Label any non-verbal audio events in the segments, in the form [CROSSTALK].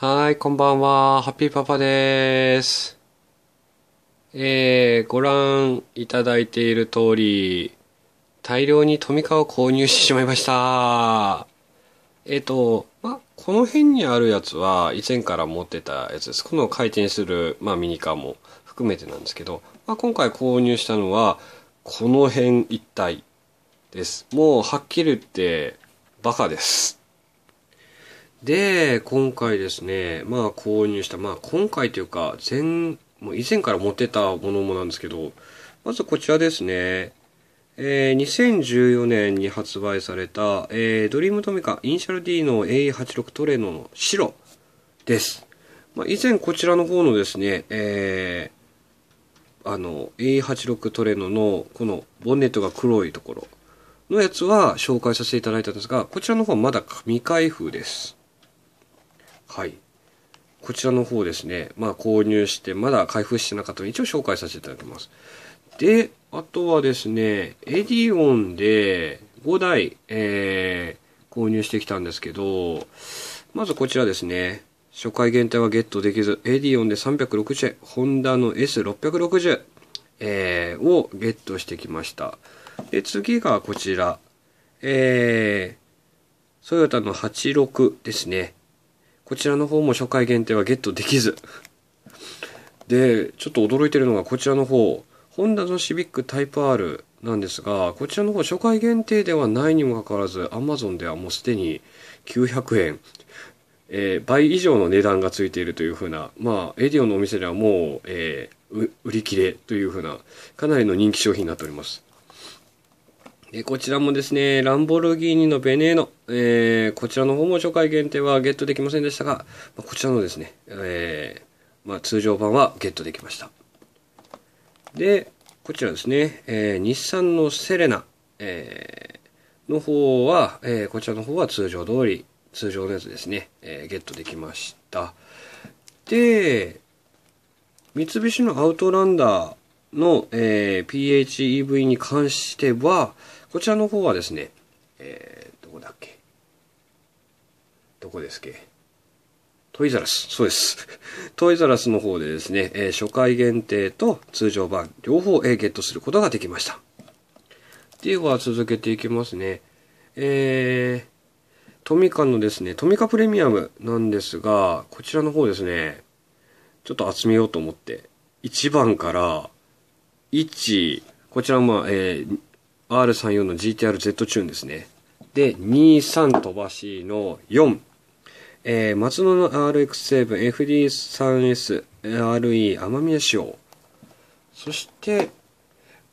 はい、こんばんは。ハッピーパパです。えー、ご覧いただいている通り、大量にトミカを購入してしまいました。えっ、ー、と、まこの辺にあるやつは、以前から持ってたやつです。この回転する、まあ、ミニカーも含めてなんですけど、まあ、今回購入したのは、この辺一体です。もう、はっきり言って、バカです。で、今回ですね、まあ購入した、まあ今回というか、前、もう以前から持ってたものもなんですけど、まずこちらですね、えー、2014年に発売された、えー、ドリームトミカイニシャル D の A86 トレノの白です。まあ以前こちらの方のですね、えー、あの A86 トレノのこのボンネットが黒いところのやつは紹介させていただいたんですが、こちらの方はまだ未開封です。はいこちらの方ですね、まあ、購入してまだ開封してなかったので一応紹介させていただきますであとはですねエディオンで5台、えー、購入してきたんですけどまずこちらですね初回限定はゲットできず、エディオンで360円、ホンダの S660、えー、をゲットしてきました。で、次がこちら、えー、ソヨタの86ですね。こちらの方も初回限定はゲットできず。で、ちょっと驚いてるのがこちらの方、ホンダのシビックタイプ R なんですが、こちらの方初回限定ではないにもかかわらず、Amazon ではもうすでに900円、えー、倍以上の値段がついているというふうな、まあ、エディオンのお店ではもう、えー、売り切れというふうな、かなりの人気商品になっております。えこちらもですね、ランボルギーニのベネーノ、えー、こちらの方も初回限定はゲットできませんでしたが、まこちらのですね、えー、まあ、通常版はゲットできました。で、こちらですね、えー、日産のセレナ、えの方は、えこちらの方は通常通り、通常のやつですね、えゲットできました。で、三菱のアウトランダーの、え PHEV に関しては、こちらの方はですね、えー、どこだっけどこですっけトイザラス。そうです。[LAUGHS] トイザラスの方でですね、え初回限定と通常版両方、えゲットすることができました。では続けていきますね。えー、トミカのですね、トミカプレミアムなんですが、こちらの方ですね、ちょっと集めようと思って、1番から、1、こちらも、えー、R34 の GTR-Z チューンですね。で、23飛ばしの4。えー、松野の RX7、FD3S、RE、奄美仕様。そして、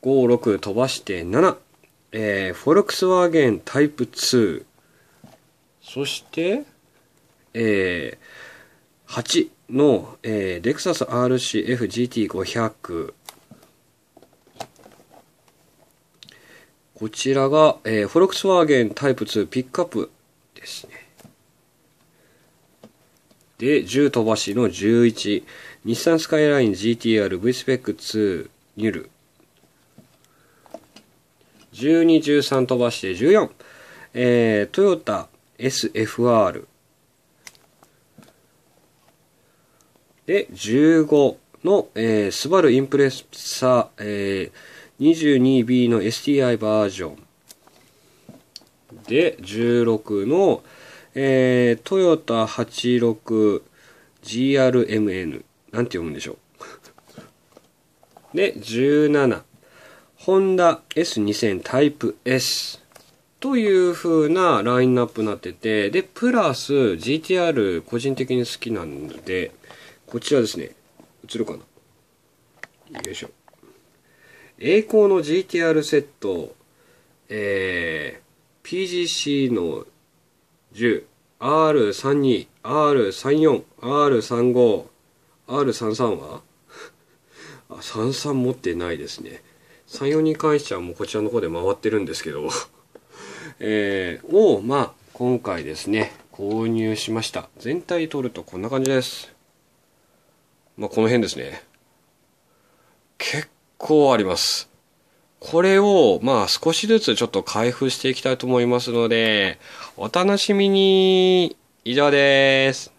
5、6飛ばして7。えー、フォルクスワーゲンタイプ2。そして、えー、8の、えー、レクサス RCFGT500。こちらが、えー、フォルクスワーゲンタイプ2ピックアップですね。で、10飛ばしの11、日産スカイライン GTR V スペック2ニュル。12、13飛ばして14、えー、トヨタ SFR。で、15の、えー、スバルインプレッサー、えー、22B の STI バージョンで16の、えー、トヨタ 86GRMN なんて読むんでしょうで17ホンダ S2000 タイプ S という風なラインナップになってて、で、プラス GTR 個人的に好きなので、こちらですね。映るかなよいしょ。栄光の GTR セット、えー、PGC の 10R32、R34、R35、R33 は [LAUGHS] あ、33持ってないですね。34に関してはもうこちらの方で回ってるんですけど [LAUGHS] えー、を、まあ、今回ですね、購入しました。全体取るとこんな感じです。まあ、この辺ですね。結構あります。これを、まあ少しずつちょっと開封していきたいと思いますので、お楽しみに以上です。